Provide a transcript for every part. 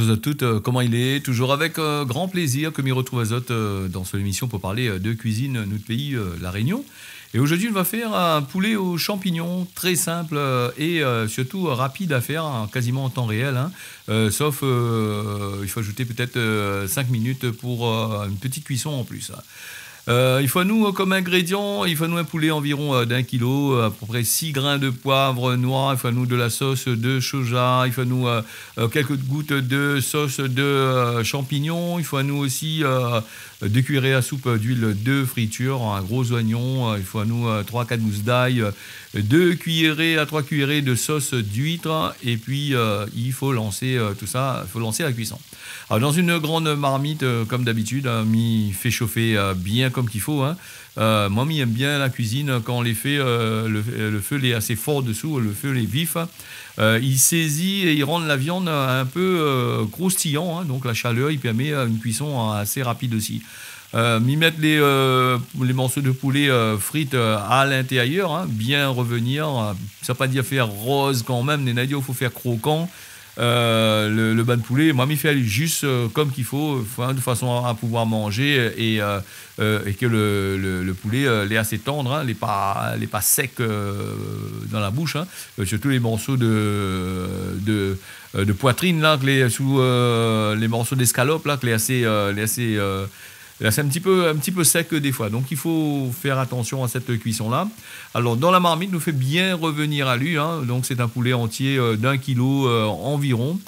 bonjour à toutes, euh, comment il est Toujours avec euh, grand plaisir que m'y retrouve Azot euh, dans cette émission pour parler de cuisine, notre pays, La Réunion. Et aujourd'hui, on va faire un poulet aux champignons, très simple et surtout rapide à faire, quasiment en temps réel. Hein. sauf, il faut ajouter peut-être 5 minutes pour une petite cuisson en plus. Hein. Euh, il faut nous, comme ingrédients, il faut nous un poulet environ euh, d'un kilo, euh, à peu près 6 grains de poivre noir, il faut nous de la sauce de soja, il faut nous quelques gouttes de sauce de champignons, il faut nous aussi deux cuillerées à soupe d'huile de friture, un gros oignon, il faut à nous 3-4 gousses d'ail, deux cuillerées à 3 cuillerées de sauce d'huître, et puis il faut lancer tout ça, il faut lancer la cuisson. dans une grande marmite, comme d'habitude, hein, mis fait chauffer bien comme qu'il faut. Hein. Euh, aime bien la cuisine quand on les fait, euh, euh, le, feu est assez fort dessous, le feu est vif. Hein. Euh, il saisit et il rend la viande un peu croustillant, hein. donc la chaleur, il permet une cuisson assez rapide aussi. Euh, m'y mettre les, les, morceaux de poulet frites à l'intérieur, hein, bien revenir. ça ne veut pas dire faire rose quand même, les il faut faire croquant. Euh, le, le, de poulet, fait juste euh, comme qu'il faut, de façon à, pouvoir manger et, euh, et que le, poulet l'est assez tendre, hein, l'est pas, pas sec dans la bouche, hein. surtout les morceaux de, de, poitrine, là, les, sous les morceaux d'escalope, là, que assez, l'est assez c'est un petit, peu, sec euh, des fois. Donc il faut faire attention à cette cuisson-là. Alors dans la marmite, nous fait bien revenir à lui. Hein. Donc c'est un poulet entier euh, d'un kilo euh, environ.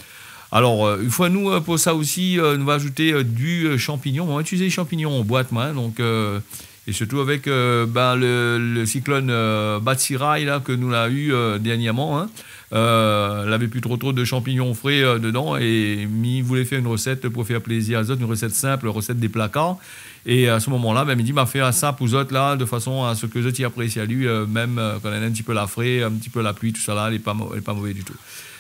Alors, une fois nous, pour ça aussi, nous va ajouter du champignon. On va utiliser les champignons en boîte, et surtout avec ben, le, cyclone que nous l'a eu dernièrement. Hein. Euh, elle avait plus trop trop de champignons frais euh, dedans et il voulait faire une recette pour faire plaisir à autres, une recette simple, recette des placards. Et à ce moment-là, ben, il dit, m'a fait ça pour autres là, de façon à ce que autres y apprécie à lui, euh, même quand elle a un petit peu la frais, un petit peu la pluie, tout ça là, elle n'est pas, pas mauvaise du tout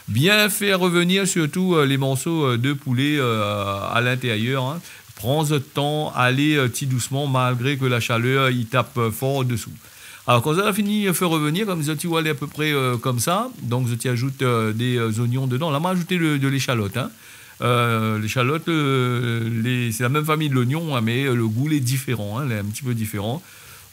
bien faire revenir surtout les morceaux de poulet à l'intérieur. Hein. Prends le temps, allez petit doucement malgré que la chaleur y tape fort dessous. Alors quand vous a fini fait revenir, comme tu vois, à peu près euh, comme ça. Donc je ajoutez ajoute euh, des euh, oignons dedans. Là, on m'a ajouté de l'échalote. Hein. l'échalote, c'est la même famille de l'oignon, hein, mais le goût est différent, hein, est un petit peu différent.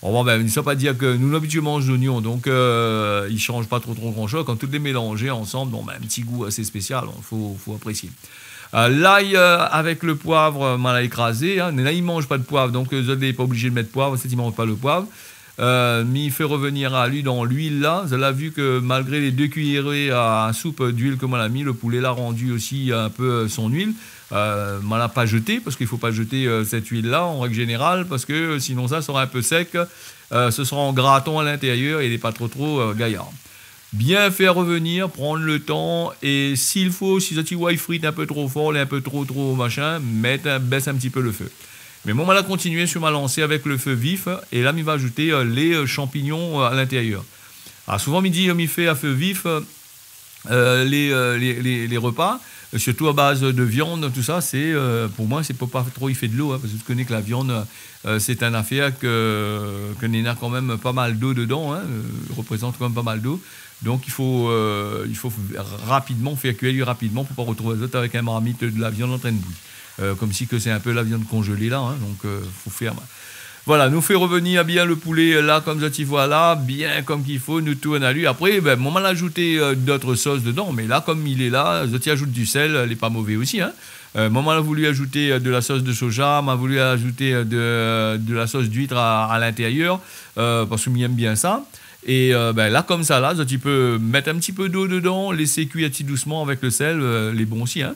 On ben, ne ben, pas dire que nous l'habitude mange l'oignon, donc il change pas trop trop grand chose. Quand tout est mélangé ensemble, bon, ben, un petit goût assez spécial, il hein, faut, apprécier. l'ail avec le poivre, mal écrasé. Hein. Là, il mange pas de poivre, donc vous n'êtes pas obligé de mettre poivre. C'est ne mange pas le poivre. Euh, m'y fait revenir à lui dans l'huile là. vous a vu que malgré les deux cuillerées à soupe d'huile que mon mis, le poulet l'a rendu aussi un peu son huile. Euh, la l'a pas jeté parce qu'il faut pas jeter euh, cette huile là en règle générale parce que euh, sinon ça sera un peu sec. ce sera en graton à l'intérieur et il n'est pas trop trop gaillard bien faire revenir, prendre le temps et s'il faut, si ça t'y vois, un peu trop fort, un peu trop trop machin, mettre, baisse un petit peu le feu. Mais bon, on va continuer sur ma lancée avec le feu vif. Et là, il va ajouter euh, les euh, champignons euh, à l'intérieur. Alors ah, souvent, midi, il fait à feu vif les, les, les, repas, surtout à base de viande, tout ça. C'est Pour moi, c'est pas trop il fait de l'eau. Hein, parce que je connais que la viande, c'est un affaire que, que y quand même pas mal d'eau dedans. Hein, représente quand même pas mal d'eau. Donc il faut, il faut rapidement faire cuire rapidement pour pas retrouver les autres avec un marmite de la viande en train de bouillir. Euh, comme si que c'est un peu la viande congelée là, hein, donc il euh, faut faire. Voilà, nous fait revenir bien le poulet euh, là, comme ça, tu vois là, bien comme qu'il faut, nous tourne à lui. Après, ben, mal a ajouté d'autres sauces dedans, mais là, comme il est là, je t'y ajoute du sel, elle n'est pas mauvais aussi. Hein. Euh, maman a voulu ajouter de la sauce de soja, m'a voulu ajouter de, la sauce d'huître à, l'intérieur, parce que aime bien ça. Et ben, là, comme ça, là, tu peux mettre un petit peu d'eau dedans, laisser cuire petit doucement avec le sel, les bons aussi. Hein.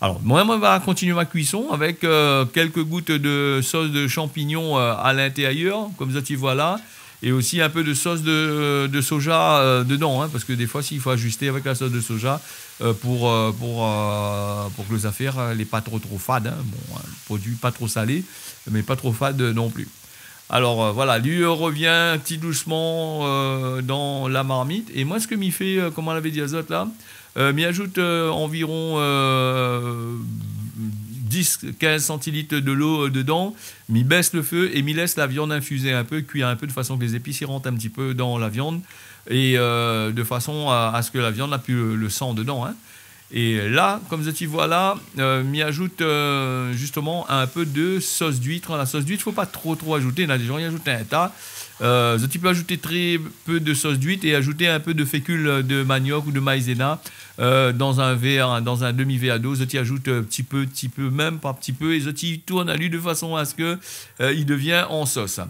Alors, moi, on va bah, continuer ma cuisson avec euh, quelques gouttes de sauce de champignons euh, à l'intérieur, comme ça, tu vois là. Et aussi un peu de sauce de, euh, soja dedans, hein, parce que des fois, il faut ajuster avec la sauce de soja pour, que les affaires n'est pas trop, trop fade. Hein. Bon, un hein, produit pas trop salé, mais pas trop fade non plus. Alors voilà, lui revient petit doucement dans la marmite. Et moi, ce que m'y fait, comme on l'avait dit à Zot là, euh, m'y ajoute euh, environ 10-15 euh, centilitres de l'eau dedans, m'y baisse le feu et m'y laisse la viande infuser un peu, cuire un peu de façon que les épices rentrent un petit peu dans la viande et de façon à, ce que la viande n'a plus le, sang dedans. Hein. Et là, comme vous t'y vois là, m'y ajoute euh, justement un peu de sauce d'huître. La sauce d'huître, il ne faut pas trop trop ajouter. Là, les gens y ajoutent un tas. Euh, tu peux ajouter très peu de sauce d'huître et ajouter un peu de fécule de manioc ou de maïzena euh, dans un verre, hein, dans un demi-verre à dos. Tu ajoutes petit peu, petit peu, même pas petit peu. Et tu tourne à lui de façon à ce que euh, il devient en sauce.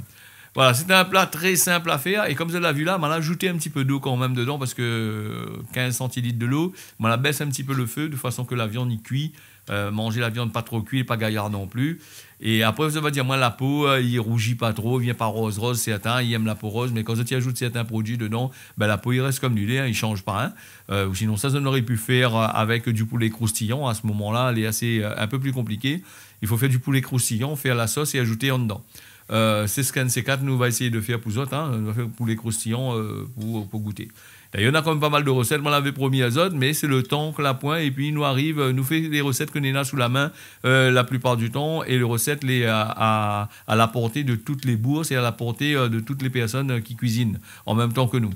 Voilà, c'est un plat très simple à faire. Et comme vous l'avez vu là, on a ajouté un petit peu d'eau quand même dedans parce que 15 euh, centilitres de l'eau. On la baisse un petit peu le feu de façon que la viande y cuit. Euh, manger la viande pas trop cuite, pas gaillard non plus. Et après, vous allez dire, moi, la peau, euh, il rougit pas trop, il vient pas rose rose, c'est atteint, il aime la peau rose, mais quand y ajoutez certains produits dedans, ben, la peau, il reste comme du lait, hein, il change pas. Hein. Euh, sinon, ça, on aurait pu faire avec du poulet croustillant. À ce moment-là, elle est assez, un peu plus compliquée. Il faut faire du poulet croustillant, faire la sauce et ajouter en dedans. Euh, c'est ce qu'un c ces quatre nous va essayer de faire pour les hein, pour les croustillons, euh, pour, goûter. il y en a quand même pas mal de recettes, on l'avait promis à Zod mais c'est le temps que la pointe, et puis il nous arrive, euh, nous fait les recettes que Néna sous la main la plupart du temps, et les recettes les, à, à, la portée de toutes les bourses et à la portée de toutes les personnes qui cuisinent en même temps que nous.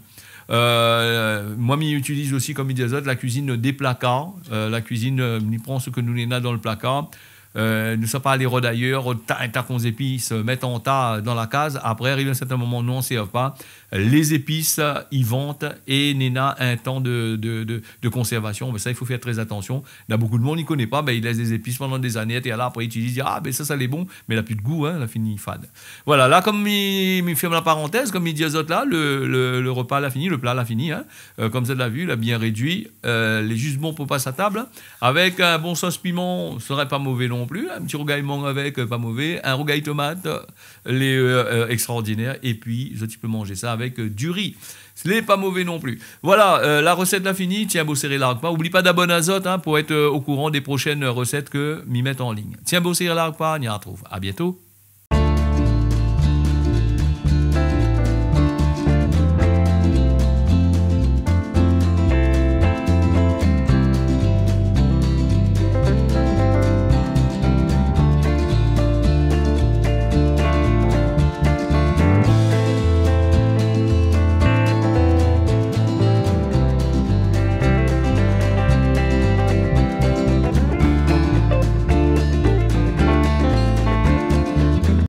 Euh, moi, j'utilise aussi, comme il Zod la cuisine des placards. la cuisine, il prend ce que nous Nena dans le placard euh, ne sommes pas les d'ailleurs, un tas épices, euh, mettent en tas euh, dans la case. Après, arrive un certain moment, nous, on ne sait pas. Les épices, ils euh, vantent et Nena un temps de, de, de, conservation. Mais ça, il faut faire très attention. il y a beaucoup de monde ne connaît pas. Ben, ils laissent des épices pendant des années. Et là, après, ils utilisent, ah, ben ça, ça, l'est bon. Mais il n'a plus de goût, hein, a fini fade. Voilà, là, comme il, me ferme la parenthèse, comme il dit aux autres, là, le, le, repas l'a fini, le plat l'a fini. Hein. comme ça, l'a vu, il a bien réduit. les juste bon pour passer à table. Avec un bon sauce piment, ce serait pas mauvais non non plus. Un petit rogaille avec, euh, pas mauvais. Un rougail tomate, euh, les euh, extraordinaires. Et puis, je, tu peux manger ça avec du riz. Ce n'est pas mauvais non plus. Voilà, la recette la fini. Tiens, beau serrer l'arc pas. Hein. Oublie pas d'abonner à Zot hein, pour être au courant des prochaines recettes que m'y mettent en ligne. Tiens, beau serrer l'arc pas, hein. on y retrouve. À bientôt.